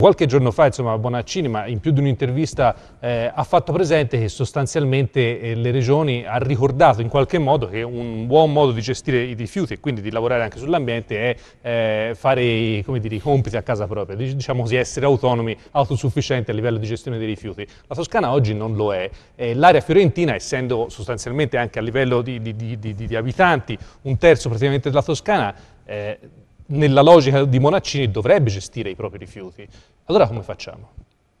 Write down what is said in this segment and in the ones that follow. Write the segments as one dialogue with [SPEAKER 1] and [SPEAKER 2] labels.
[SPEAKER 1] Qualche giorno fa insomma, Bonaccini, ma in più di un'intervista, eh, ha fatto presente che sostanzialmente eh, le regioni hanno ricordato in qualche modo che un buon modo di gestire i rifiuti e quindi di lavorare anche sull'ambiente è eh, fare dire, i compiti a casa propria, diciamo così, essere autonomi, autosufficienti a livello di gestione dei rifiuti. La Toscana oggi non lo è. Eh, l'area fiorentina, essendo sostanzialmente anche a livello di, di, di, di abitanti un terzo praticamente della Toscana, eh, nella logica di Bonaccini dovrebbe gestire i propri rifiuti. Allora come facciamo?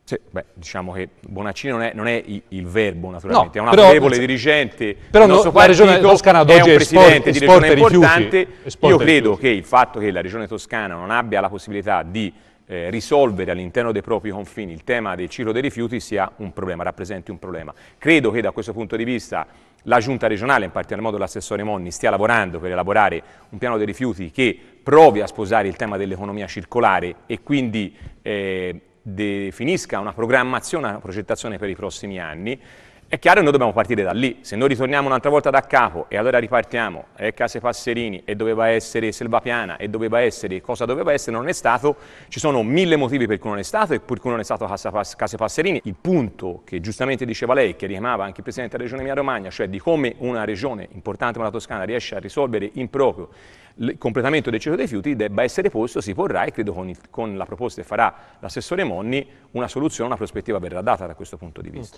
[SPEAKER 2] Sì, beh, diciamo che Bonaccini non è, non è il verbo naturalmente, no, è un però, autorevole dirigente, però il nostro no, la regione toscana è un presidente esporta, di regione importante, io credo che il fatto che la regione toscana non abbia la possibilità di eh, risolvere all'interno dei propri confini il tema del ciclo dei rifiuti sia un problema, rappresenti un problema. Credo che da questo punto di vista la giunta regionale, in particolar modo l'assessore Monni, stia lavorando per elaborare un piano dei rifiuti che provi a sposare il tema dell'economia circolare e quindi eh, definisca una programmazione, una progettazione per i prossimi anni. È chiaro che noi dobbiamo partire da lì, se noi ritorniamo un'altra volta da capo e allora ripartiamo, è eh, Case Passerini e doveva essere Selvapiana e doveva essere cosa doveva essere, non è stato, ci sono mille motivi per cui non è stato e per cui non è stato Case Passerini. Il punto che giustamente diceva lei, che richiamava anche il Presidente della Regione Mia Romagna, cioè di come una regione importante come la Toscana riesce a risolvere in proprio il completamento del ciclo dei rifiuti debba essere posto, si porrà e credo con, il, con la proposta che farà l'assessore Monni una soluzione, una prospettiva verrà data da questo punto di vista.